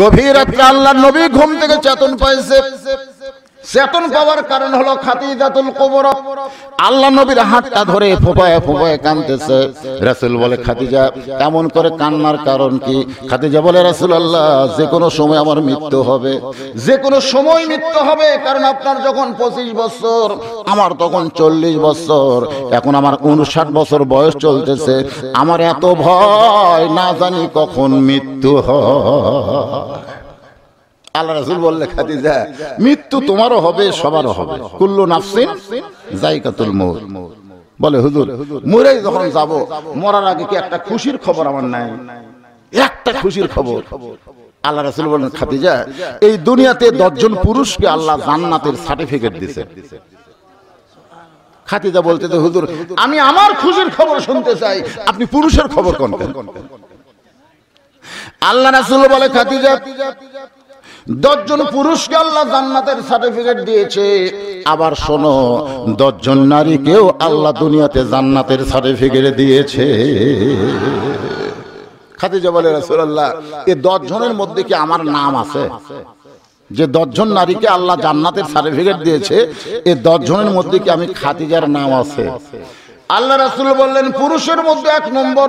গভীর রাত্রে আল্লাহ নবী ঘুম থেকে চেতন পাইছে চেতন পাওয়ার কারণ হলো খাতিজাতুল কবর আল্লাহ নবীর হাতটা ধরে ফোপায় ফোপায় কানতেছে রাসুল বলে খাতিজা এমন করে কান্নার কারণ কি খাতিজা বলে রাসুল আল্লাহ যে কোনো সময় আমার মৃত্যু হবে যে কোনো সময় মৃত্যু হবে কারণ আপনার যখন পঁচিশ বছর আমার তখন চল্লিশ বছর এখন আমার উনষাট বছর বয়স চলতেছে আমার এত ভয় না জানি কখন মৃত্যু হয় আল্লাহ রাসুল বললে খাদিজা মৃত্যু তোমারও হবে সবারও হবে কুল্লু নাফসিন জাইকাতুল মউত বলে হুজুর মরেই যখন যাব মরার আগে কি একটা খুশির খবর আমার নাই একটা খুশির খবর আল্লাহ রাসুল বলেন খাদিজা এই দুনিয়াতে দশজন পুরুষকে আল্লাহ জান্নাতের সার্টিফিকেট দিছে খাতিজা বলতে তো হুজুর আমি আমার খুশির খবর শুনতে চাই আপনি পুরুষের খবর কোন আল্লাহ রাসুল বলে খাতিজা দশজন পুরুষকে আল্লাহ জান্নাতের সার্টিফিকেট দিয়েছে আবার শোনো দশজন নারীকেও আল্লাহ দুনিয়াতে জান্নাতের সার্টিফিকেট দিয়েছে খাদিজা বলে মধ্যে কি আমার নাম আছে যে দশজন নারীকে আল্লাহ জান্নাতের সার্টিফিকেট দিয়েছে এই দশজনের মধ্যে কি আমি খাতিজার নাম আছে আল্লাহ রাসুল বললেন পুরুষের মধ্যে এক নম্বর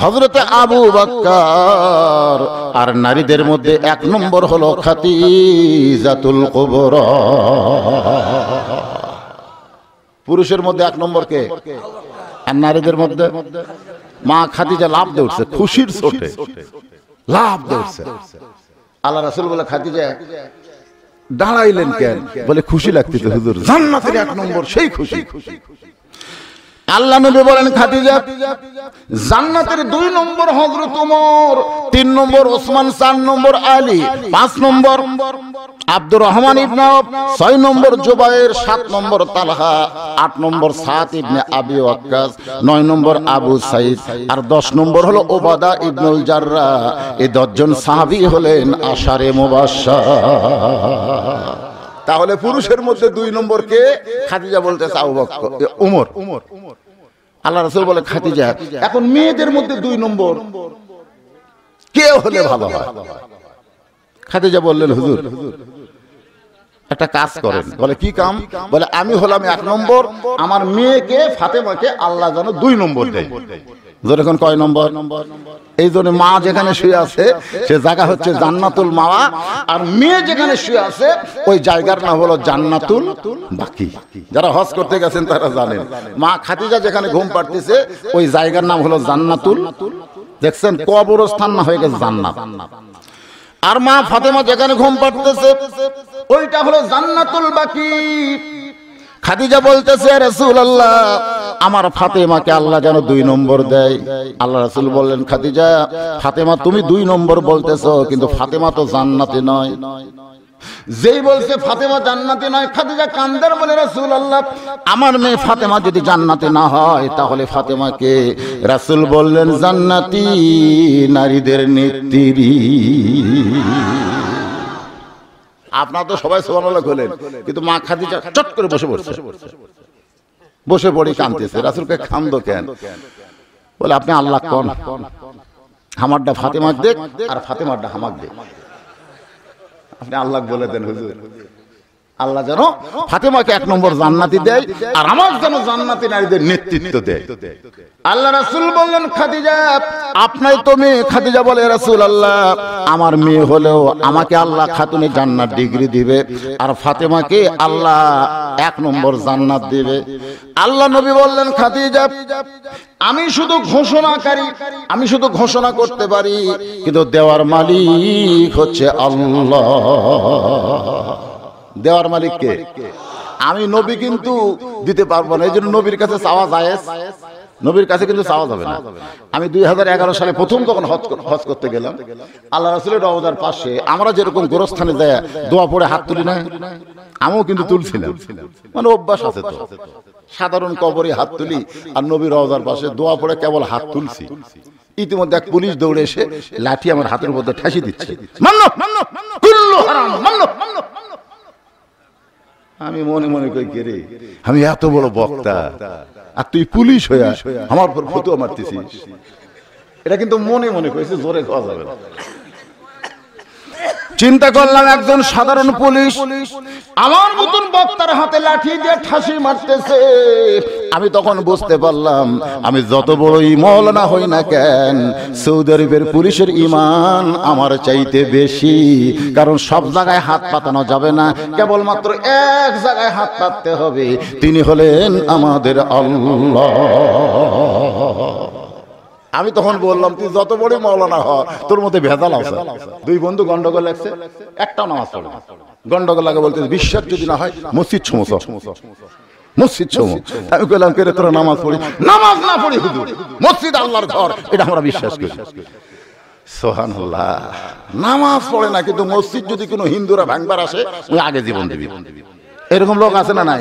হজরতে আবু বাক্কার আর নারীদের মধ্যে এক নম্বর হলো খাতিজাতুল কবর পুরুষের মধ্যে এক নম্বর কে আর নারীদের মধ্যে মা খাদিজা লাভ দৌড়ছে খুশির ছোটে লাভ দৌড়ছে আল্লাহ রাসুল বলে খাদিজা দাঁড়াইলেন কেন বলে খুশি লাগতেছে হুজুর জান্নাতের এক নম্বর সেই খুশি খুশি খুশি আল্লাহ নবী বলেন খাদিজা জান্নাতের দুই নম্বর হজরত উমর তিন নম্বর ওসমান চার নম্বর আলী পাঁচ নম্বর আব্দুর রহমান ইবনে ছয় নম্বর জুবায়ের সাত নম্বর তালহা আট নম্বর সাত ইবনে আবি ওয়াক্কাস নয় নম্বর আবু সাইদ আর দশ নম্বর হলো ওবাদা ইবনুল জাররা এই দশজন সাহাবি হলেন আশারে মুবাশশা তাহলে পুরুষের মধ্যে দুই নম্বর কে খাদিজা বলতেছে আবু উমর উমর আল্লাহ রসুল বলে খাদিজা এখন মেয়েদের মধ্যে দুই নম্বর কে হলে ভালো হয় খাদিজা বললেন হুজুর একটা কাজ করেন বলে কি কাম বলে আমি হলাম এক নম্বর আমার মেয়েকে ফাতেমাকে আল্লাহ যেন দুই নম্বর দেয় যখন কয় নম্বর এই জন্য মা যেখানে শুয়ে আছে সে জায়গা হচ্ছে জান্নাতুল মাওয়া আর মেয়ে যেখানে শুয়ে আছে ওই জায়গার নাম হলো জান্নাতুল বাকি যারা হজ করতে গেছেন তারা জানেন মা খাদিজা যেখানে ঘুম পাড়তেছে ওই জায়গার নাম হলো জান্নাতুল দেখছেন কবরস্থান না হয়ে গেছে জান্নাত আর মা ফাতেমা যেখানে ঘুম পাড়তেছে ওইটা হলো জান্নাতুল বাকি খাদিজা বলতেছে রসুল আল্লাহ আমার ফাতেমাকে আল্লাহ যেন দুই নম্বর দেয় আল্লাহ রসুল বললেন খাদিজা ফাতেমা তুমি দুই নম্বর বলতেছ কিন্তু ফাতেমা তো জান্নাতে নয় যেই বলছে ফাতেমা জান্নাতে নয় খাদিজা কান্দার বলে রাসুল আল্লাহ আমার মেয়ে ফাতেমা যদি জান্নাতে না হয় তাহলে ফাতেমাকে রাসুল বললেন জান্নাতি নারীদের নেত্রী আপনার তো সবাই সোহানাল্লাহ খোলেন কিন্তু মা খাদি চট করে বসে পড়ছে বসে পড়ি কাঁদতেছে রাসুলকে খান্দ কেন বলে আপনি আল্লাহ কন হামারটা ফাতেমার দেখ আর ফাতেমারটা হামার দেখ আপনি আল্লাহ বলে দেন হুজুর আল্লাহ যেন ফাতেমাকে এক নম্বর জান্নাতি দেয় আর আমার যেন জান্নাতি নারীদের নেতৃত্ব দেয় আল্লাহ রাসুল বললেন খাদিজা আপনার তো মেয়ে খাদিজা বলে রাসুল আল্লাহ আমার মেয়ে হলেও আমাকে আল্লাহ খাতুনে জান্নার ডিগ্রি দিবে আর ফাতেমাকে আল্লাহ এক নম্বর জান্নাত দিবে আল্লাহ নবী বললেন খাদিজা আমি শুধু ঘোষণাকারী আমি শুধু ঘোষণা করতে পারি কিন্তু দেওয়ার মালিক হচ্ছে আল্লাহ দেওয়ার মালিককে আমি নবী কিন্তু দিতে পারবো না এই জন্য নবীর কাছে চাওয়া যায় নবীর কাছে কিন্তু চাওয়া যাবে না আমি দুই সালে প্রথম তখন হজ করতে গেলাম আল্লাহ রসুলের রওজার পাশে আমরা যেরকম গোরস্থানে যায় দোয়া পড়ে হাত তুলি না আমিও কিন্তু তুলছিলাম মানে অভ্যাস আছে তো সাধারণ কবরে হাত তুলি আর নবীর রওজার পাশে দোয়া পড়ে কেবল হাত তুলছি ইতিমধ্যে এক পুলিশ দৌড়ে এসে লাঠি আমার হাতের মধ্যে ঠেসি দিচ্ছে আমি মনে মনে কই কে রে আমি এত বড় বক্তা আর তুই পুলিশ হয়ে আস আমার ফটো মারতেছিস এটা কিন্তু মনে মনে কইছে জোরে খাওয়া যাবে না চিন্তা করলাম একজন সাধারণ পুলিশ আমার মতন বক্তার হাতে লাঠি দিয়ে ঠাসি মারতেছে আমি তখন বুঝতে পারলাম আমি যত বড়ই মৌলানা হই না কেন সৌদি আরবের পুলিশের ইমান আমার চাইতে বেশি কারণ সব জায়গায় হাত পাতানো যাবে না কেবলমাত্র এক জায়গায় হাত পাততে হবে তিনি হলেন আমাদের আল্লাহ আমি তখন বললাম তুই যত বড় মাওলানা হ তোর মধ্যে ভেজাল আছে দুই বন্ধু গন্ডগোল লাগছে একটা নামাজ পড়ে গন্ডগোল লাগে বলতে বিশ্বাস যদি না হয় মসজিদ সমস মসজিদ সমস আমি কইলাম কেরে তোরা নামাজ পড়ি নামাজ না পড়ি হুজুর মসজিদ আল্লাহর ঘর এটা আমরা বিশ্বাস করি সোহানুল্লাহ নামাজ পড়ে না কিন্তু মসজিদ যদি কোনো হিন্দুরা ভাঙবার আসে ওই আগে জীবন দিবি এরকম লোক আছে না নাই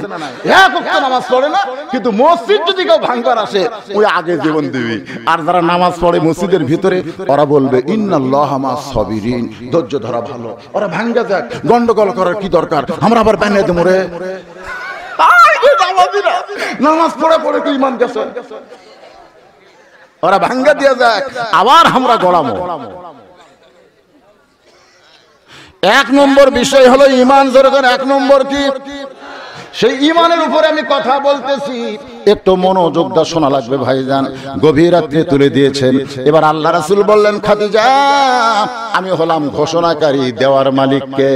হ্যাঁ, নামাজ পড়ে না হ্যাঁ, কিন্তু মসজিদ যদি কেউ ভাঙবার আসে ওই আগে জীবন দিবি আর যারা নামাজ পড়ে মসজিদের ভিতরে ওরা বলবে ইন্নাল্লাহ ধৈর্য ধরা ভালো ওরা ভাঙ্গা যাক গন্ডগোল করার কি দরকার আমরা আবার প্যানে দেবো রে নামাজ পড়ে পড়ে কি ইমান গেছে ওরা ভাঙ্গা দিয়ে যাক আবার আমরা গড়াবো এক নম্বর বিষয় হলো ইমান যেরকম এক নম্বর কি সেই ইমানের উপরে আমি কথা বলতেছি একটু মনোযোগটা শোনা লাগবে ভাই যান গভীর রাত্রে তুলে দিয়েছেন এবার আল্লাহ রাসুল বললেন খাদিজা আমি হলাম ঘোষণাকারী দেওয়ার মালিককে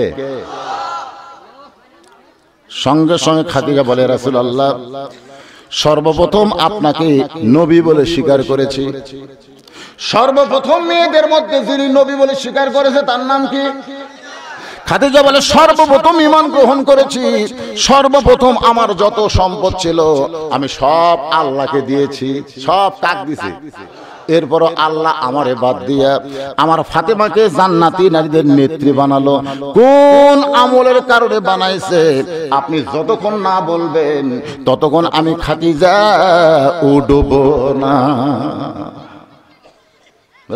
সঙ্গে সঙ্গে খাদিজা বলে রাসুল আল্লাহ সর্বপ্রথম আপনাকে নবী বলে স্বীকার করেছি সর্বপ্রথম মেয়েদের মধ্যে যিনি নবী বলে স্বীকার করেছে তার নাম কি খাদিজা বলে সর্বপ্রথম ইমান গ্রহণ করেছি সর্বপ্রথম আমার যত সম্পদ ছিল আমি সব আল্লাহকে দিয়েছি সব কাক দিছি এরপরও আল্লাহ আমারে বাদ দিয়া আমার ফাতেমাকে জান্নাতি নারীদের নেত্রী বানালো কোন আমলের কারণে বানাইছে আপনি যতক্ষণ না বলবেন ততক্ষণ আমি খাতিজা উডব না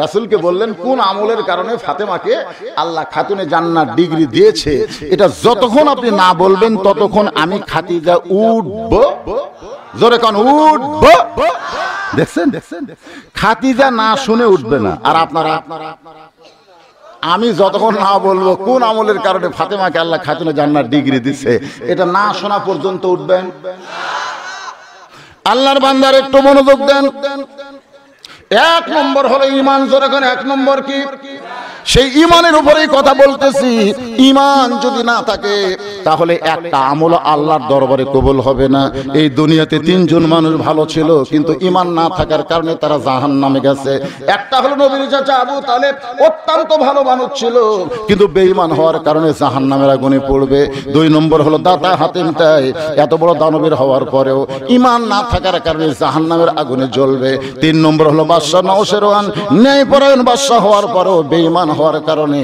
রাসুলকে বললেন কোন আমলের কারণে ফাতেমাকে আল্লাহ খাতুনে জান্নার ডিগ্রি দিয়েছে এটা যতক্ষণ আপনি না বলবেন ততক্ষণ আমি খাতিজা উঠব জোরে কন উঠব দেখছেন দেখছেন খাতিজা না শুনে উঠবে না আর আপনারা আমি যতক্ষণ না বলবো কোন আমলের কারণে ফাতেমাকে আল্লাহ খাতুনে জান্নার ডিগ্রি দিছে এটা না শোনা পর্যন্ত উঠবেন আল্লাহর বান্দার একটু মনোযোগ দেন এক নম্বর হলো ইমান জোর এখন এক নম্বর কি সেই ইমানের উপরেই কথা বলতেছি ইমান যদি না থাকে তাহলে একটা আমল আল্লাহর দরবারে কবুল হবে না এই দুনিয়াতে তিনজন মানুষ ভালো ছিল কিন্তু ইমান না থাকার কারণে তারা জাহান নামে গেছে একটা হলো নবীর চাচা আবু তালেব অত্যন্ত ভালো মানুষ ছিল কিন্তু বেঈমান হওয়ার কারণে জাহান নামের আগুনে পড়বে দুই নম্বর হলো দাতা হাতেম তাই এত বড় দানবীর হওয়ার পরেও ইমান না থাকার কারণে জাহান নামের আগুনে জ্বলবে তিন নম্বর হলো বা হওয়ার বেঈমান হওয়ার কারণে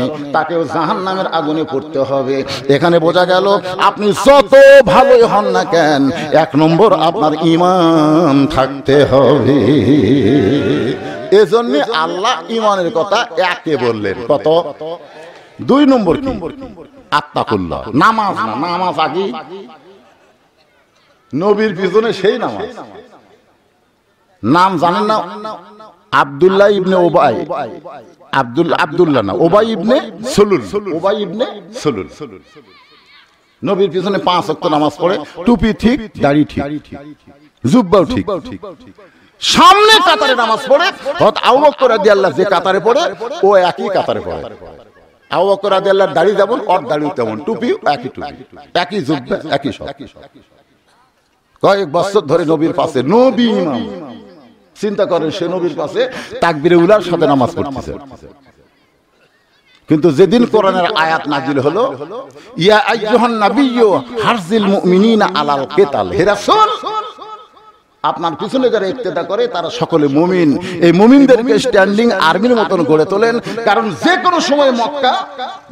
জাহান্নামের আগুনে পড়তে হবে এখানে বোঝা গেল আপনি যত ভালোই হন না কেন এক নম্বর আপনার ইমান থাকতে হবে এজন্য আল্লাহ ইমানের কথা একে বললেন কত দুই নম্বর কি নামাজ না নামাজ আগে নবীর পিছনে সেই নামাজ নাম জানেন না আব্দুল্লাহ ইবনে ওবাই আব্দুল আবদুল্লাহ না ওবাই ইবনে সলুল ওবাই ইবনে সলুল নবীর পিছনে পাঁচ অক্ত নামাজ পড়ে টুপি ঠিক দাড়ি ঠিক জুব্বাও ঠিক সামনে কাতারে নামাজ পড়ে হত আউবক্কর রাদি আল্লাহ যে কাতারে পড়ে ও একই কাতারে পড়ে আউবক্কর রাদি আল্লাহ দাড়ি যেমন অর দাড়ি তেমন টুপি একই টুপি একই জুব্বা একই সব কয়েক বছর ধরে নবীর পাশে নবী ইমাম চিন্তা করেন সে নবীর পাশে তাকবিরে উলার সাথে নামাজ পড়তেছে কিন্তু যেদিন কোরআনের আয়াত নাজিল হলো ইয়া আইয়ুহান নাবিয়্যু হারজিল মুমিনিনা আলাল কিতাল হে রাসূল আপনার পিছনে যারা ইক্তেদা করে তারা সকলে মুমিন এই মুমিনদেরকে স্ট্যান্ডিং আর্মির মতন গড়ে তোলেন কারণ যে কোনো সময় মক্কা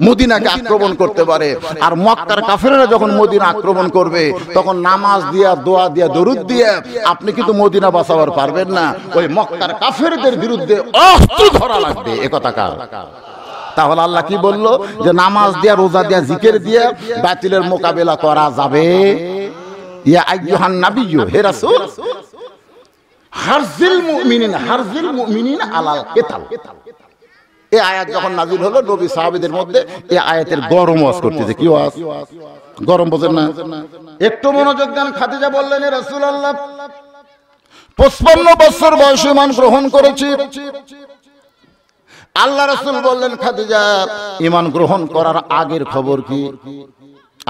মদিনাকে আক্রমণ করতে পারে আর মক্কার কাফেরা যখন মদিনা আক্রমণ করবে তখন নামাজ দিয়া দোয়া দিয়া দরুদ দিয়া আপনি কিন্তু মদিনা বাঁচাবার পারবেন না ওই মক্কার কাফেরদের বিরুদ্ধে অস্ত্র ধরা লাগবে একথা কার তাহলে আল্লাহ কি বলল যে নামাজ দিয়া রোজা দিয়া জিকের দিয়া বাতিলের মোকাবেলা করা যাবে ইয়া আইয়ুহান নাবিয়্য হে রাসূল হারজিল মুমিনিন হারজিল মুমিনিন আলাল কেতাল আয়াত যখন নাজিল হলো নবী মধ্যে আয়াতের গরম ওয়াজ করতেছে কি ওয়াজ গরম বোঝেন না একটু মনোযোগ দেন খাদিজা বললেন রাসূলুল্লাহ পঁচপান্ন বছর বয়সে মানুষ গ্রহণ করেছি আল্লাহ রাসূল বললেন খাদিজা ইমান গ্রহণ করার আগের খবর কি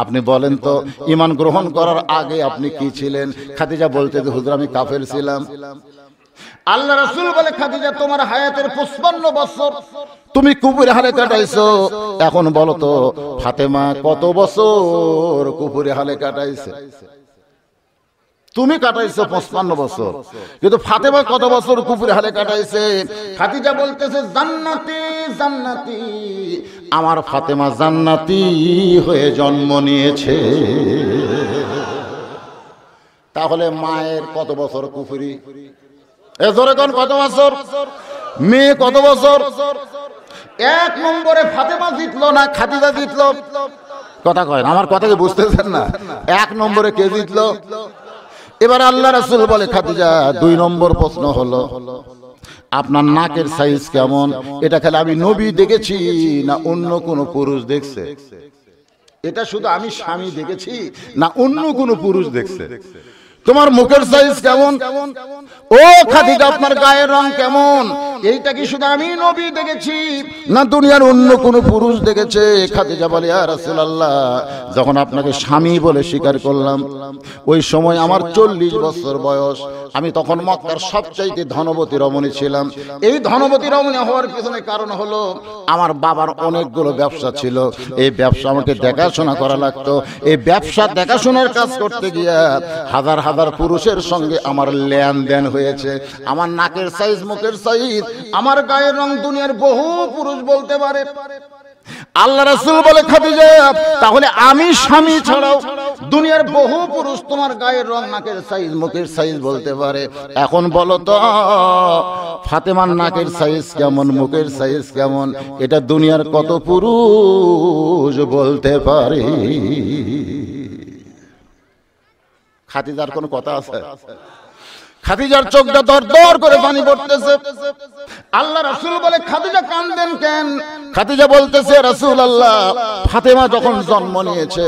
আপনি বলেন তো ইমান গ্রহণ করার আগে আপনি কি ছিলেন খাদিজা বলতে হুজুর আমি কাফের ছিলাম আল্লাহ রাসুল বলে খাদিজা তোমার হায়াতের পুষ্পান্ন বছর তুমি কুপুরে হালে কাটাইছো এখন বলো তো ফাতেমা কত বছর কুপুরে হালে কাটাইছে তুমি কাটাইছো পঁচপান্ন বছর কিন্তু ফাতেমা কত বছর কুপুরে হালে কাটাইছে খাতিজা বলতেছে জান্নাতি জান্নাতি আমার ফাতেমা জান্নাতি হয়ে জন্ম নিয়েছে তাহলে মায়ের কত বছর কুফুরি এ জোরে কোন কত বছর মেয়ে কত বছর এক নম্বরে ফাতেমা জিতলো না খাতিজা জিতলো কথা কয় আমার কথাকে বুঝতেছেন না এক নম্বরে কে জিতলো এবার আল্লাহ রাসুল বলে খাদিজা দুই নম্বর প্রশ্ন হলো আপনার নাকের সাইজ কেমন এটা খেলে আমি নবী দেখেছি না অন্য কোন পুরুষ দেখছে এটা শুধু আমি স্বামী দেখেছি না অন্য কোন পুরুষ দেখছে তোমার মুখের সাইজ কেমন ও খাদি আপনার গায়ের রং কেমন এইটা কি শুধু আমি নবী দেখেছি না দুনিয়ার অন্য কোন পুরুষ দেখেছে খাদিজা বলে আর রাসূলুল্লাহ যখন আপনাকে স্বামী বলে স্বীকার করলাম ওই সময় আমার চল্লিশ বছর বয়স আমি তখন মক্কার সবচাইতে ধনবতী রমণী ছিলাম এই ধনবতী রমণী হওয়ার পিছনে কারণ হলো আমার বাবার অনেকগুলো ব্যবসা ছিল এই ব্যবসা আমাকে দেখাশোনা করা লাগতো এই ব্যবসা দেখাশোনার কাজ করতে গিয়ে হাজার হাজার হাজার পুরুষের সঙ্গে আমার লেনদেন হয়েছে আমার নাকের সাইজ মুখের সাইজ আমার গায়ের রং দুনিয়ার বহু পুরুষ বলতে পারে আল্লাহ রাসুল বলে খাদিজা তাহলে আমি স্বামী ছাড়াও দুনিয়ার বহু পুরুষ তোমার গায়ের রং নাকের সাইজ মুখের সাইজ বলতে পারে এখন বলো তো ফাতেমার নাকের সাইজ কেমন মুখের সাইজ কেমন এটা দুনিয়ার কত পুরুষ বলতে পারে খাতিজার কোনো কথা আছে খাতিজার চোখটা দর দর করে পানি পড়তেছে আল্লাহ রাসুল বলে খাতিজা কান্দেন কেন খাতিজা বলতেছে রাসুল আল্লাহ ফাতেমা যখন জন্ম নিয়েছে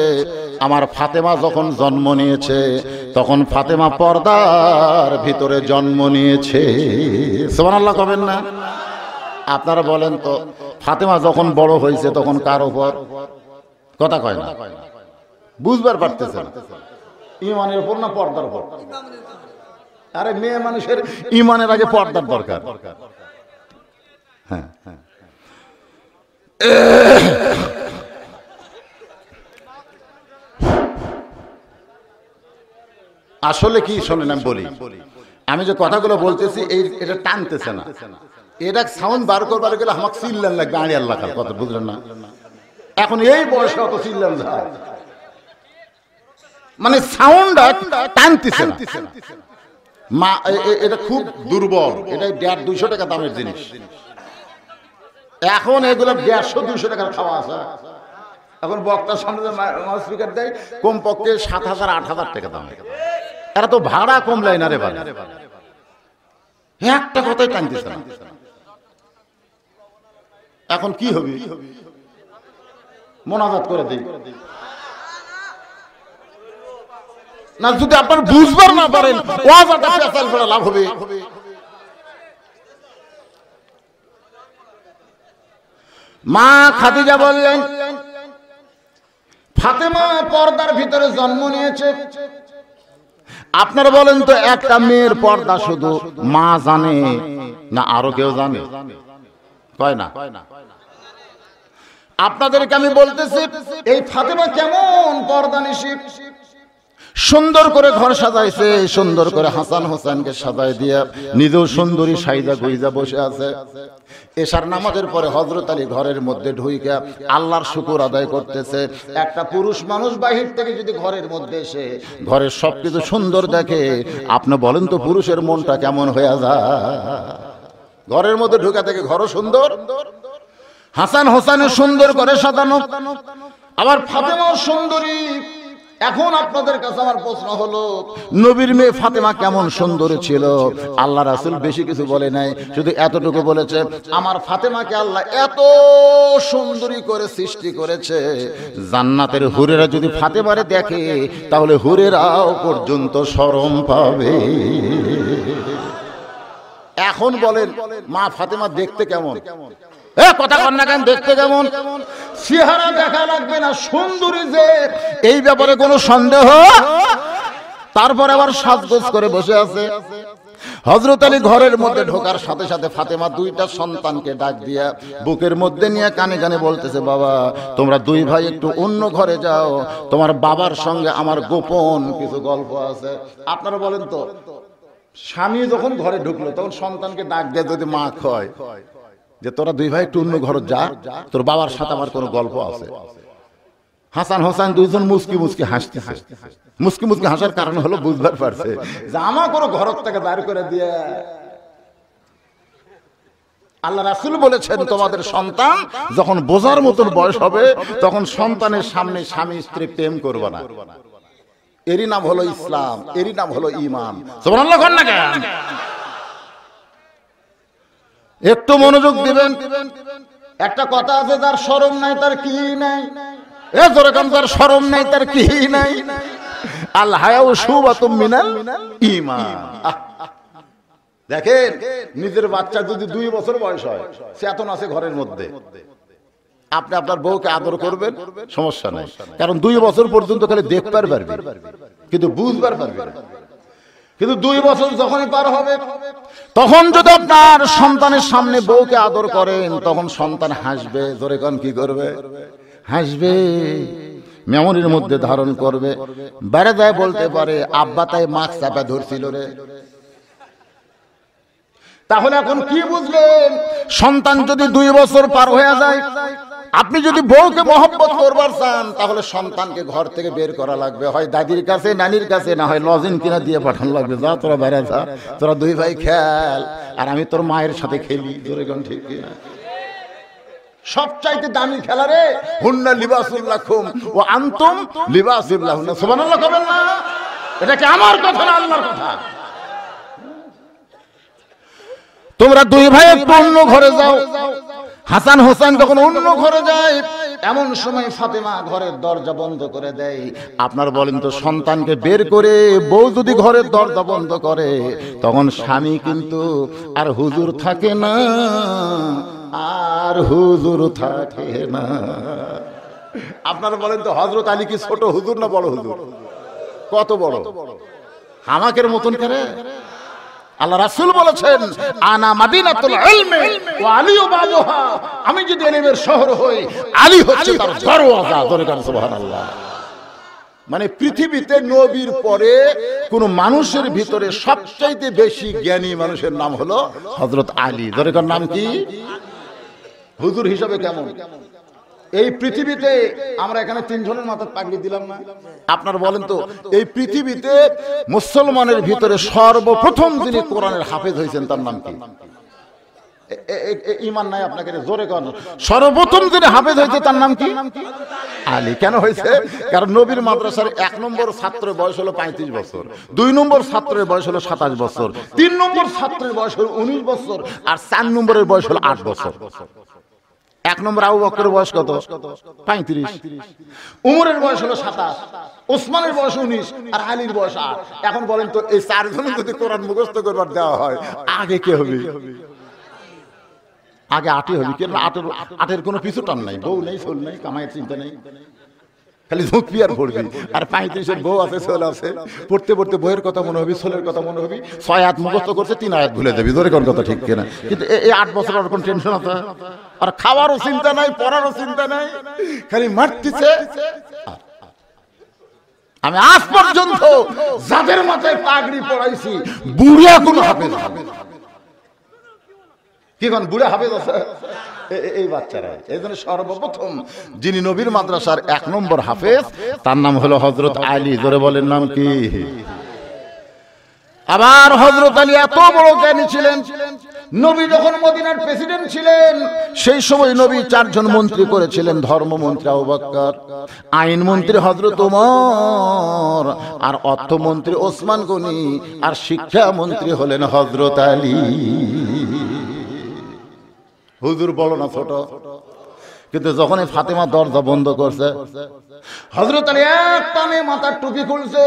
আমার ফাতেমা যখন জন্ম নিয়েছে তখন ফাতেমা পর্দার ভিতরে জন্ম নিয়েছে সোমান আল্লাহ কবেন না আপনারা বলেন তো ফাতেমা যখন বড় হয়েছে তখন কার উপর কথা কয় না বুঝবার পারতেছে না ইমানের উপর না পর্দার উপর আরে মেয়ে মানুষের ইমানের আগে পর্দার দরকার হ্যাঁ, হ্যাঁ। আসলে কি শোনেন আমি বলি আমি যে কথাগুলো বলতেছি এই এটা টানতেছে না এটা সাউন্ড বার করবার গেলে আমাকে সিল্লান লাগবে আড়িয়ার লাগার কথা বুঝলেন না এখন এই বয়সে অত সিল্লান যায় মানে সাউন্ড টানতেছে মা এটা খুব দুর্বল এটা দেড় দুইশো টাকা দামের জিনিস এখন এগুলো দেড়শো দুইশো টাকার খাওয়া আছে এখন বক্তার সামনে স্পিকার দেয় কমপক্ষে সাত হাজার আট হাজার টাকা দাম এরা তো ভাড়া কম লাই না রে ভাই একটা কথাই টানতে না এখন কি হবে মোনাজাত করে দিই না যদি আপনার বুঝবার না পারেন ওয়াজাটা পেঁচাল ফেরা লাভ হবে মা খাদিজা বললেন ফাতেমা পর্দার ভিতরে জন্ম নিয়েছে আপনারা বলেন তো একটা মেয়ের পর্দা শুধু মা জানে না আরো কেউ জানে কয় না আপনাদেরকে আমি বলতেছি এই ফাতেমা কেমন পর্দা নিশিপ সুন্দর করে ঘর সাজাইছে সুন্দর করে হাসান হোসেনকে সাজাই দিয়া নিজেও সুন্দরী সাইজা গুইজা বসে আছে এসার নামাজের পরে হজরত আলী ঘরের মধ্যে ঢুইকে আল্লাহর শুকুর আদায় করতেছে একটা পুরুষ মানুষ বাহির থেকে যদি ঘরের মধ্যে এসে ঘরের সব কিছু সুন্দর দেখে আপনি বলেন তো পুরুষের মনটা কেমন হয়ে যা ঘরের মধ্যে ঢুকা থেকে ঘর সুন্দর হাসান হোসেনের সুন্দর করে সাজানো আবার ফাতেমাও সুন্দরী এখন আপনাদের কাছে আমার প্রশ্ন হলো নবীর মেয়ে ফাতেমা কেমন সুন্দরী ছিল আল্লাহ রাসুল বেশি কিছু বলে নাই শুধু এতটুকু বলেছে আমার ফাতেমাকে আল্লাহ এত সুন্দরী করে সৃষ্টি করেছে জান্নাতের হুরেরা যদি ফাতেমারে দেখে তাহলে হুরেরাও পর্যন্ত সরম পাবে এখন বলেন মা ফাতেমা দেখতে কেমন কথা কন্যা কেন দেখতে কেমন চেহারা দেখা লাগবে না সুন্দরী যে এই ব্যাপারে কোনো সন্দেহ তারপর আবার সাজগোজ করে বসে আছে হজরত আলী ঘরের মধ্যে ঢোকার সাথে সাথে ফাতেমা দুইটা সন্তানকে ডাক দিয়া বুকের মধ্যে নিয়ে কানে কানে বলতেছে বাবা তোমরা দুই ভাই একটু অন্য ঘরে যাও তোমার বাবার সঙ্গে আমার গোপন কিছু গল্প আছে আপনারা বলেন তো স্বামী যখন ঘরে ঢুকলো তখন সন্তানকে ডাক দেয় যদি মা খয় যে তোরা দুই ভাই একটু অন্য ঘর যা তোর বাবার সাথে আমার কোনো গল্প আছে হাসান হোসান দুইজন মুসকি মুসকি হাসতে মুসকি মুসকি হাসার কারণ হলো বুঝবার পারছে যে আমার কোনো ঘর থেকে দাঁড় করে দিয়ে আল্লাহ রাসুল বলেছেন তোমাদের সন্তান যখন বোঝার মতন বয়স হবে তখন সন্তানের সামনে স্বামী স্ত্রী প্রেম করবে না এরই নাম হলো ইসলাম এরই নাম হলো ইমান না কেন একটু মনোযোগ দিবেন একটা কথা আছে তার সরম নাই তার কি নাই এ যেরকম তার সরম নাই তার কি নাই আল হায়াও দেখেন নিজের বাচ্চা যদি দুই বছর বয়স হয় চেতন আছে ঘরের মধ্যে আপনি আপনার বউকে আদর করবেন সমস্যা নাই কারণ দুই বছর পর্যন্ত খালি দেখবার পারবেন কিন্তু বুঝবার পারবেন কিন্তু দুই বছর যখনই পার হবে তখন যদি আপনার সন্তানের সামনে বউকে আদর করেন তখন সন্তান হাসবে ধরে কন কি করবে হাসবে মেমোরির মধ্যে ধারণ করবে বেড়ে যায় বলতে পারে আব্বা তাই মাছ চাপা ধরছিল রে তাহলে এখন কি বুঝলেন সন্তান যদি দুই বছর পার হয়ে যায় আপনি যদি বউকে মহব্বত করবার চান তাহলে সন্তানকে ঘর থেকে বের করা লাগবে হয় দাদির কাছে নানির কাছে না হয় লজিন কিনা দিয়ে পাঠানো লাগবে যা তোরা বেড়া যা তোরা দুই ভাই খেল আর আমি তোর মায়ের সাথে খেলি জোরে কোন ঠিক কিনা সবচাইতে দামি খেলা রে হুন্না লিবাসুল্লাহ খুম ও আন্তম লিবাসুল্লাহ হুন্না সুবহানাল্লাহ কবেন না এটা কি আমার কথা না আল্লাহর কথা তোমরা দুই ভাই পূর্ণ ঘরে যাও হাসান হোসেন যখন অন্য ঘরে যায় এমন সময় ফাতেমা ঘরের দরজা বন্ধ করে দেয় আপনার বলেন তো সন্তানকে বের করে বউ যদি ঘরের দরজা বন্ধ করে তখন স্বামী কিন্তু আর হুজুর থাকে না আর হুজুর থাকে না আপনার বলেন তো হজরত আলী কি ছোট হুজুর না বড় হুজুর কত বড় হামাকের মতন করে আল্লাহ রাসুল বলেছেন আনা মাদিনাতুল ইলমে ওয়া আলী বাবুহা আমি যদি ইলমের শহর হই আলী হচ্ছে তার দরওয়াজা দরকার সুবহানাল্লাহ মানে পৃথিবীতে নবীর পরে কোন মানুষের ভিতরে সবচাইতে বেশি জ্ঞানী মানুষের নাম হলো হযরত আলী দরকার নাম কি হুজুর হিসাবে কেমন এই পৃথিবীতে আমরা এখানে তিনজনের মাথা পাগড়ি দিলাম না আপনার বলেন তো এই পৃথিবীতে মুসলমানের ভিতরে সর্বপ্রথম যিনি কোরআনের হাফেজ হয়েছেন তার নাম কি ইমান নাই আপনাকে জোরে কর সর্বপ্রথম যিনি হাফেজ হয়েছে তার নাম কি আলী কেন হয়েছে কারণ নবীর মাদ্রাসার এক নম্বর ছাত্র বয়স হলো পঁয়ত্রিশ বছর দুই নম্বর ছাত্রের বয়স হলো সাতাশ বছর তিন নম্বর ছাত্রের বয়স হলো উনিশ বছর আর চার নম্বরের বয়স হলো আট বছর এক নম্বর আবু বকরের বয়স কত পঁয়ত্রিশ উমরের বয়স হলো সাতাশ ওসমানের বয়স উনিশ আর আলীর বয়স আট এখন বলেন তো এই চারজন যদি কোরআন মুখস্থ করবার দেওয়া হয় আগে কে হবে আগে আটে হবে কেন আটের আটের কোনো পিছু টান নাই বউ নেই সোল নেই কামাইয়ের চিন্তা নেই খালি ঝুঁকবি আর পড়বি আর পঁয়ত্রিশের বউ আছে ছেলে আছে পড়তে পড়তে বইয়ের কথা মনে হবে সোলের কথা মনে হবে ছয় হাত মুখস্থ করছে তিন আয়াত ভুলে যাবি ধরে কোন কথা ঠিক কিনা কিন্তু এই আট বছর আর কোন টেনশন আছে আর খাওয়ারও চিন্তা নাই পড়ারও চিন্তা নাই খালি মারতেছে আমি আজ পর্যন্ত যাদের মাথায় পাগড়ি পড়াইছি বুড়িয়া কোনো হাফেজ হবে না কি কন হাফেজ আছে এই বাচ্চারা এই জন্য সর্বপ্রথম যিনি নবীর মাদ্রাসার এক নম্বর হাফেজ তার নাম হলো হজরত আলী জোরে বলেন নাম কি আবার হজরত আলী এত বড় জ্ঞানী ছিলেন নবী যখন মদিনার প্রেসিডেন্ট ছিলেন সেই সময় নবী চারজন মন্ত্রী করেছিলেন ধর্মমন্ত্রী আবাক্কার আইনমন্ত্রী হজরত ওমর আর অর্থমন্ত্রী ওসমান গনি আর শিক্ষামন্ত্রী হলেন হজরত আলী হুজুর বলো না ছোট কিন্তু যখন এই ফাতেমা দরজা বন্ধ করছে হজরত আলী এক টানে মাথার টুপি খুলছে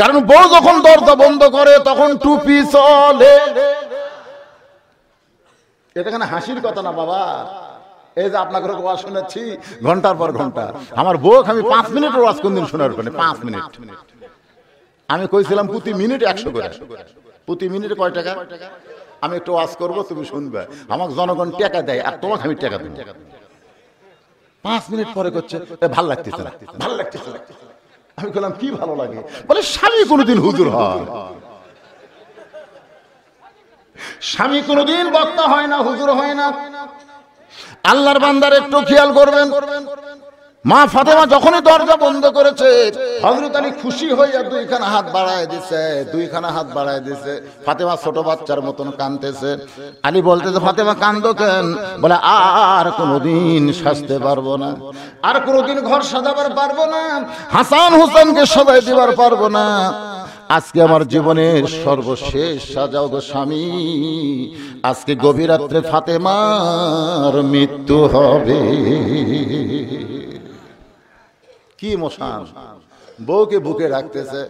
কারণ বউ যখন দরজা বন্ধ করে তখন টুপি চলে এটা কেন হাসির কথা না বাবা এই যে আপনাকে ওয়াজ শুনেছি ঘন্টার পর ঘন্টা আমার বউ আমি পাঁচ মিনিট ওয়াজ কোনদিন শোনার ওখানে পাঁচ মিনিট আমি কইছিলাম প্রতি মিনিট একশো করে প্রতি মিনিটে কয় টাকা আমি একটু ওয়াজ করবো তুমি শুনবে আমাকে জনগণ টেকা দেয় আর তোমাকে আমি টেকা দেবো পাঁচ মিনিট পরে করছে ভাল লাগতেছে না ভাল লাগতেছে না আমি বললাম কি ভালো লাগে বলে স্বামী কোনোদিন হুজুর হয় স্বামী কোনোদিন বক্তা হয় না হুজুর হয় না আল্লাহর বান্দার একটু খেয়াল করবেন মা ফাতেমা যখনই দরজা বন্ধ করেছে হজরত আলী খুশি হইয়া দুইখানা হাত বাড়ায় দিছে দুইখানা হাত বাড়ায় দিছে ফাতেমা ছোট বাচ্চার মতন কাঁদতেছে আলী বলতেছে ফাতেমা কান্দ কেন বলে আর কোনোদিন সাজতে পারবো না আর কোনোদিন ঘর সাজাবার পারবো না হাসান হোসেনকে সাজাই দিবার পারবো না আজকে আমার জীবনের সর্বশেষ সাজাও গো স্বামী আজকে গভীর রাত্রে ফাতেমার মৃত্যু হবে কি মশান বউকে বুকে রাখতেছে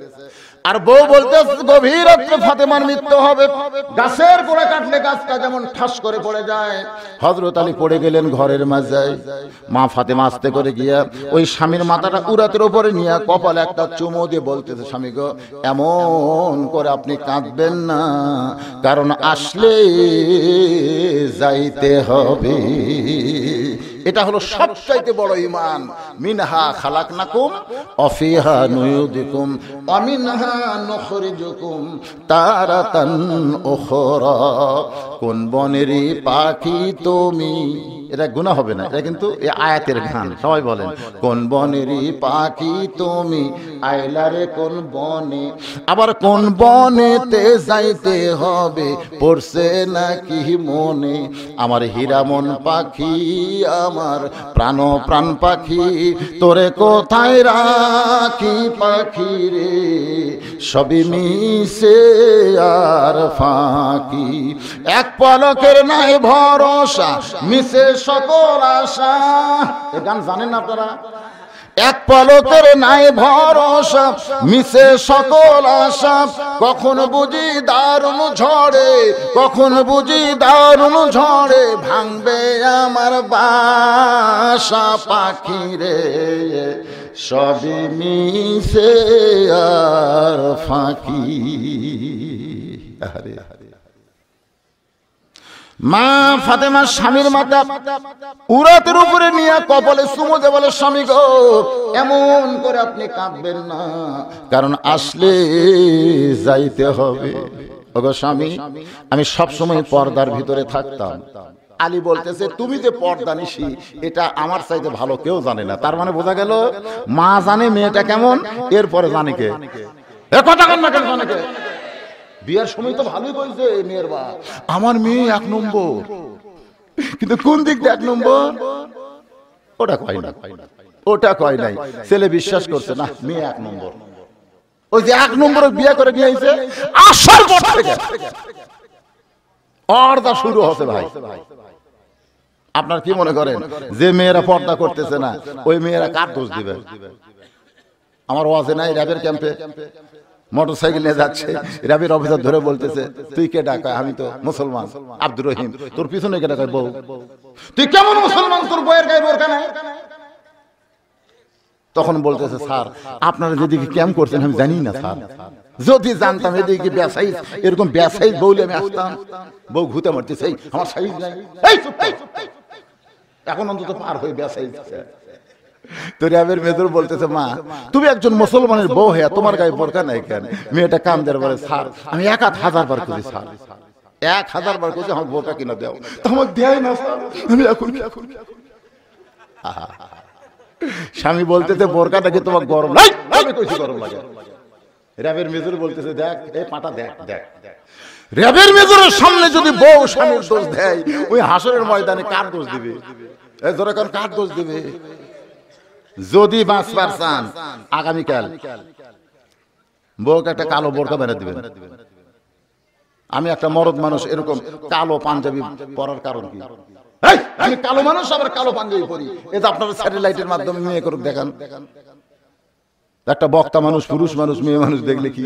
আর বউ বলতে গভীর ফাতেমার মৃত্যু হবে গাছের করে কাটলে গাছটা যেমন ঠাস করে পড়ে যায় হজরত আলী পড়ে গেলেন ঘরের মাঝায় মা ফাতেমা আস্তে করে গিয়া ওই স্বামীর মাথাটা উড়াতের উপরে নিয়ে কপালে একটা চুমো দিয়ে বলতেছে স্বামী গো এমন করে আপনি কাঁদবেন না কারণ আসলে যাইতে হবে এটা হলো সবচাইতে বড় ইমান মিনহা খালাক নাকুম অফিহা নয়ুদিকুম অমিনহা নখরিজুকুম তারাতান ওখরা কোন বনেরই পাখি তুমি এটা গুণা হবে না এটা কিন্তু আয়াতের গান সবাই বলেন কোন বনেরই পাখি তুমি আইলারে কোন বনে আবার কোন বনেতে যাইতে হবে পড়ছে নাকি মনে আমার হীরামন পাখি আমার প্রাণ প্রাণ পাখি তোরে কোথায় রাখি পাখি রে সবই মিশে আর ফাঁকি এক পলকের নাই ভরসা মিশে সকল আশা এ গান জানেন আপনারা এক পলকের নাই ভরসা মিশে সকল আশা কখন বুঝি দারুণ ঝড়ে কখন বুঝি দারুণ ঝড়ে ভাঙবে আমার বাসা পাখিরে সবে মিশে আর ফাঁকি আরে আরে মা ফাতেমা স্বামীর মাথা উরাতের উপরে নিয়ে কপালে সুমো দেওয়ালের স্বামী গো এমন করে আপনি কাঁদবেন না কারণ আসলে যাইতে হবে ওগো স্বামী আমি সবসময় পর্দার ভিতরে থাকতাম আলী বলতেছে তুমি যে পর্দা নিশি এটা আমার চাইতে ভালো কেউ জানে না তার মানে বোঝা গেল মা জানে মেয়েটা কেমন এরপরে জানে কে কথা কেন জানে কে বিয়ার সময় তো ভালোই কইছে মেয়ের বা আমার মেয়ে এক নম্বর কিন্তু কোন দিক এক নম্বর ওটা কয় না ওটা কয় নাই ছেলে বিশ্বাস করছে না মেয়ে এক নম্বর ওই যে এক নম্বরে বিয়া করে নিয়ে আইছে আসল পর থেকে শুরু হচ্ছে ভাই আপনার কি মনে করেন যে মেয়েরা পর্দা করতেছে না ওই মেয়েরা কার দোষ দিবে আমার ওয়াজে নাই র্যাবের ক্যাম্পে মোটর নিয়ে যাচ্ছে রাবির অফিসার ধরে বলতেছে তুই কে ডাকা আমি তো মুসলমান আব্দুর রহিম তোর পিছনে কে ডাকা বউ তুই কেমন মুসলমান তোর বইয়ের গায়ে বোরকা নাই তখন বলতেছে স্যার আপনারা যেদিকে ক্যাম্প করছেন আমি জানি না স্যার যদি জানতাম এদিকে ব্যবসায়ী এরকম ব্যবসায়ী বউলে আমি আসতাম বউ ঘুতে মারতেছে আমার সাইজ নাই এখন অন্তত পার হয়ে ব্যবসায়ী ব্যাসাইজ দরিয়াবের মেজর বলতেছে মা তুমি একজন মুসলমানের বউ হ্যাঁ তোমার গায়ে বরকা নাই কেন মেয়েটা কাম বলে স্যার আমি এক আধ হাজার বার করি স্যার এক হাজার বার করছি আমার কিনা দেও আমার দেয় না আমি এখন স্বামী বলতেছে বোরকা নাকি তোমার গরম নাই আমি কইছি গরম লাগে র্যাবের মেজর বলতেছে দেখ এই পাটা দেখ দেখ র্যাবের মেজরের সামনে যদি বউ স্বামীর দোষ দেয় ওই হাসরের ময়দানে কার দোষ দিবে এ ধরে কার দোষ দিবে যদি বাঁচবার চান আগামীকাল বউকে একটা কালো বোরকা বেড়ে দিবেন আমি একটা মরদ মানুষ এরকম কালো পাঞ্জাবি পরার কারণ কি আমি কালো মানুষ আবার কালো পাঞ্জাবি পরি এটা আপনারা স্যাটেলাইটের মাধ্যমে মেয়ে করুক দেখান একটা বক্তা মানুষ পুরুষ মানুষ মেয়ে মানুষ দেখলে কি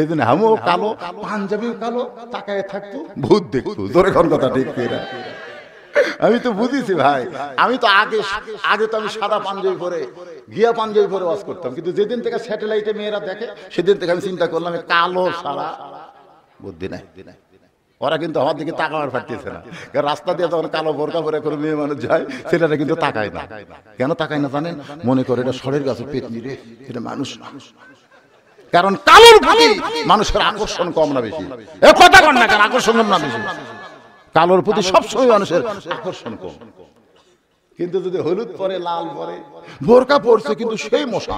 এদিন হামও কালো পাঞ্জাবি কালো তাকায় থাকতো ভূত দেখতো জোরে কথা ঠিক আমি তো বুঝেছি ভাই আমি তো আগে আগে তো আমি সাদা পাঞ্জাবি পরে গিয়া পাঞ্জাবি পরে ওয়াজ করতাম কিন্তু যেদিন থেকে স্যাটেলাইটে মেয়েরা দেখে সেদিন থেকে আমি চিন্তা করলাম কালো সারা বুদ্ধি নাই ওরা কিন্তু আমার দিকে তাকাবার পারতেছে না রাস্তা দিয়ে তখন কালো বোরকা পরে করে মেয়ে মানুষ যায় ছেলেরা কিন্তু তাকায় না কেন তাকায় না জানেন মনে করে এটা সরের গাছে পেট নিরে এটা মানুষ না কারণ কালোর প্রতি মানুষের আকর্ষণ কম না বেশি কথা কম না কেন আকর্ষণ কম না বেশি কালোর প্রতি সবসময় মানুষের আকর্ষণ কম কিন্তু যদি হলুদ পরে লাল পরে বোরকা পড়ছে কিন্তু সেই মশা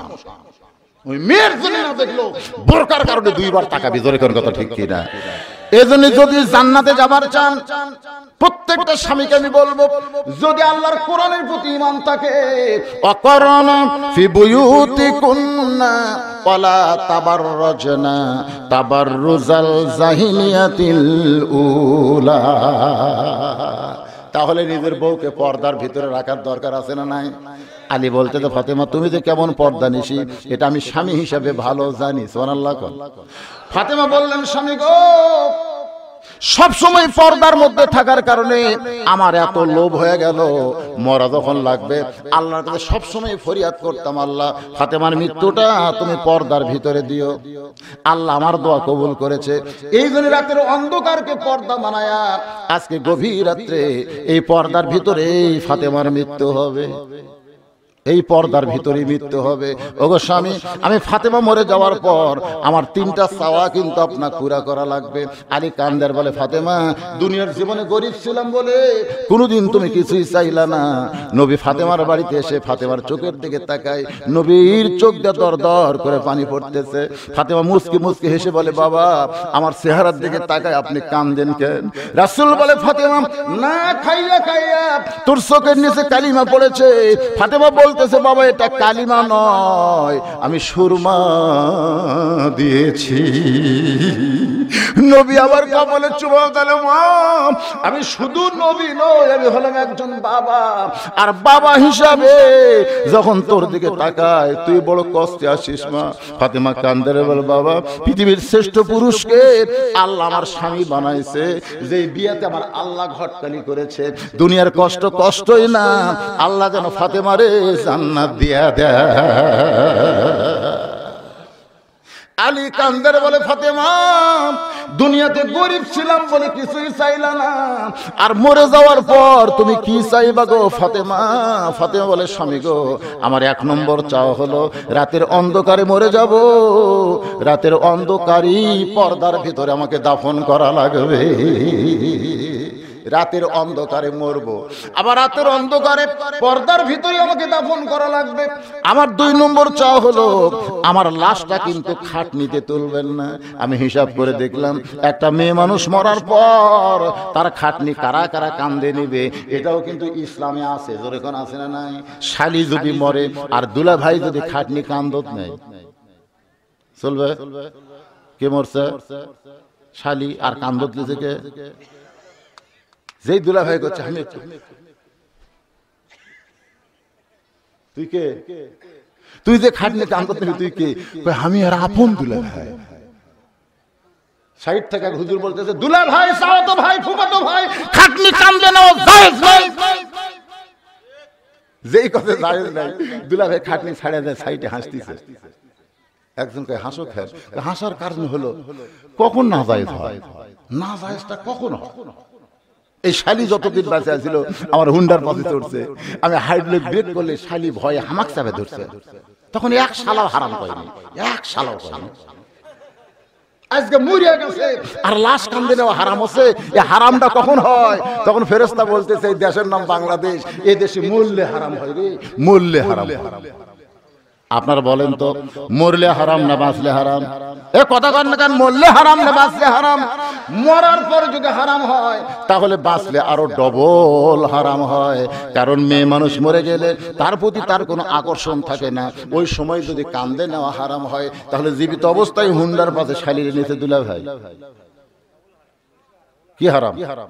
ওই মেয়ের জন্য দেখলো বোরকার কারণে দুইবার টাকা বিজরে কথা ঠিক কিনা এজন্য যদি জান্নাতে যাবার চান প্রত্যেকটা স্বামীকে আমি বলবো যদি আল্লাহর কোরআনের প্রতি ইমান থাকে অকরণ ফি বুয়ুতি তাবার ওয়ালা তাবার তাবাররুজাল জাহিনিয়াতিল উলা তাহলে নিজের বউকে পর্দার ভিতরে রাখার দরকার আছে না নাই আলী বলতে তো ফাতেমা তুমি যে কেমন পর্দা নিশি এটা আমি স্বামী হিসাবে ভালো জানি সোনাল্লাহ ফাতেমা বললেন স্বামী গো সবসময় পর্দার মধ্যে থাকার কারণে আমার এত লোভ হয়ে গেল মরা যখন লাগবে আল্লাহর কাছে সবসময় ফরিয়াদ করতাম আল্লাহ ফাতেমার মৃত্যুটা তুমি পর্দার ভিতরে দিও আল্লাহ আমার দোয়া কবুল করেছে এই জন্য রাতের অন্ধকারকে পর্দা বানায়া আজকে গভীর রাত্রে এই পর্দার ভিতরে ফাতেমার মৃত্যু হবে এই পর্দার ভিতরে মৃত্যু হবে ওগো স্বামী আমি ফাতেমা মরে যাওয়ার পর আমার তিনটা চাওয়া কিন্তু আপনার পুরা করা লাগবে আলী কান্দার বলে ফাতেমা দুনিয়ার জীবনে গরিব ছিলাম বলে কোনোদিন তুমি কিছুই চাইলা না নবী ফাতেমার বাড়িতে এসে ফাতেমার চোখের দিকে তাকায় নবীর চোখ দিয়ে দর দর করে পানি পড়তেছে ফাতেমা মুসকি মুসকি হেসে বলে বাবা আমার চেহারার দিকে তাকায় আপনি কান্দেন কেন রাসুল বলে ফাতেমা না খাইয়া খাইয়া তোর চোখের নিচে কালিমা পড়েছে ফাতেমা বল বলতেছে বাবা এটা কালিমা নয় আমি সুরমা দিয়েছি নবী আবার কপালে চুমা তাহলে আমি শুধু নবী নই আমি হলাম একজন বাবা আর বাবা হিসাবে যখন তোর দিকে তাকায় তুই বড় কষ্টে আসিস মা ফাতেমা কান্দের বল বাবা পৃথিবীর শ্রেষ্ঠ পুরুষকে আল্লাহ আমার স্বামী বানাইছে যে বিয়াতে আমার আল্লাহ ঘটকালি করেছে দুনিয়ার কষ্ট কষ্টই না আল্লাহ যেন ফাতেমারে জান্নাত দিয়া দেয় আলী কান্দার বলে ফাতেমা দুনিয়াতে গরিব ছিলাম বলে কিছুই চাইলা না আর মরে যাওয়ার পর তুমি কি চাইবা গো ফাতেমা ফাতেমা বলে স্বামী গো আমার এক নম্বর চাওয়া হলো রাতের অন্ধকারে মরে যাব রাতের অন্ধকারই পর্দার ভিতরে আমাকে দাফন করা লাগবে রাতের অন্ধকারে মরব আবার রাতের অন্ধকারে পর্দার ভিতরে আমাকে দাফন করা লাগবে আমার দুই নম্বর চাও হলো আমার লাশটা কিন্তু খাটনিতে তুলবেন না আমি হিসাব করে দেখলাম একটা মেয়ে মানুষ মরার পর তার খাটনি কারা কারা কান্দে নেবে এটাও কিন্তু ইসলামে আছে যেরকম আছে না নাই শালি যদি মরে আর দুলা ভাই যদি খাটনি কান্দত নেয় চলবে কে মরছে শালি আর কান্দত লিছে কে যেই দুলা ভাই করছে আমি তুই কে তুই যে খাটনি কাম করতে তুই কে আমি আর আপন দুলা ভাই সাইড থেকে হুজুর বলতেছে দুলা ভাই ভাই ভাই খাটনি নাও জায়েজ যেই কথা জায়েজ নাই দুলা ভাই খাটনি ছাড়ে দেয় সাইডে হাসতিছে একজনকে হাসো খেয়ে হাসার কারণ হলো কখন না জায়েজ হয় না জায়েজটা কখন হয় এই শালি যতদিন বাঁচে আছিল আমার হুন্ডার পথে চড়ছে আমি হাইড্রোলিক ব্রেক করলে শালি ভয়ে হামাক চাপে ধরছে তখন এক শালাও হারাম করেনি এক শালাও আজকে মরিয়া গেছে আর লাশ হারাম হচ্ছে এই হারামটা কখন হয় তখন ফেরস্তা বলতেছে এই দেশের নাম বাংলাদেশ এ দেশে মূল্যে হারাম হয় রে মূল্যে হারাম হারাম আপনারা বলেন তো মরলে হারাম না বাঁচলে হারাম এ কথা কন না কেন মরলে হারাম না বাঁচলে হারাম মরার পরে যদি হারাম হয় তাহলে বাঁচলে আরো ডবল হারাম হয় কারণ মেয়ে মানুষ মরে গেলে তার প্রতি তার কোনো আকর্ষণ থাকে না ওই সময় যদি কান্দে নেওয়া হারাম হয় তাহলে জীবিত অবস্থায় হুন্ডার পাশে শালির নিতে দুলা ভাই কি হারাম কি হারাম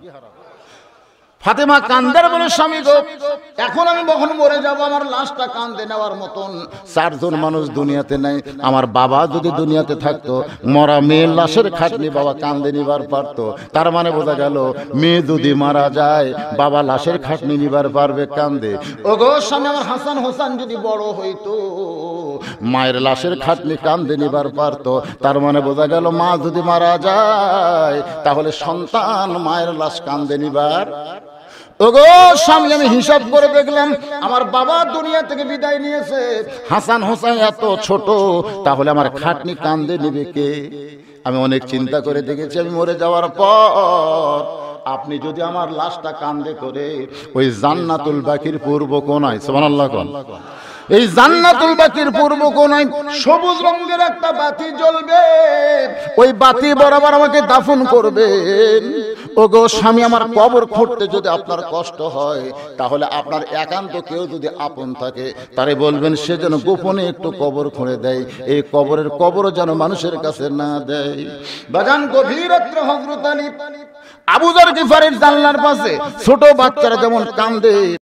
ফাতেমা কান্দার বলে স্বামী গো এখন আমি কখন মরে যাব আমার লাশটা কান্দে নেওয়ার মতন চারজন মানুষ দুনিয়াতে নাই আমার বাবা যদি দুনিয়াতে থাকতো মরা মেয়ের লাশের খাটনি বাবা কান্দে নিবার পারত তার মানে বোঝা গেল মেয়ে যদি মারা যায় বাবা লাশের খাটনি নিবার পারবে কান্দে ও গো স্বামী আমার হাসান হোসান যদি বড় হইতো মায়ের লাশের খাটনি কান্দে নিবার পারত তার মানে বোঝা গেল মা যদি মারা যায় তাহলে সন্তান মায়ের লাশ কান্দে নিবার আমি আমার বাবা দুনিয়া থেকে বিদায় নিয়েছে হাসান এত ছোট তাহলে আমার খাটনি নেবে কে আমি অনেক চিন্তা করে দেখেছি আমি মরে যাওয়ার পর আপনি যদি আমার লাশটা কান্দে করে ওই জান্নাতুল বাকির পূর্ব কোন সোমান আল্লাহ এই জান্নাতুল বাকির পূর্ব কোনায় সবুজ রঙের একটা বাতি জ্বলবে ওই বাতি বরাবর আমাকে দাফন করবেন ওগো স্বামী আমার কবর খুঁড়তে যদি আপনার কষ্ট হয় তাহলে আপনার একান্ত কেউ যদি আপন থাকে তারে বলবেন সে যেন গোপনে একটু কবর খুঁড়ে দেয় এই কবরের কবর যেন মানুষের কাছে না দেয় বাগান গভীরত্র হজরত আলী আবুজার গিফারের জানলার পাশে ছোট বাচ্চারা যেমন কান্দে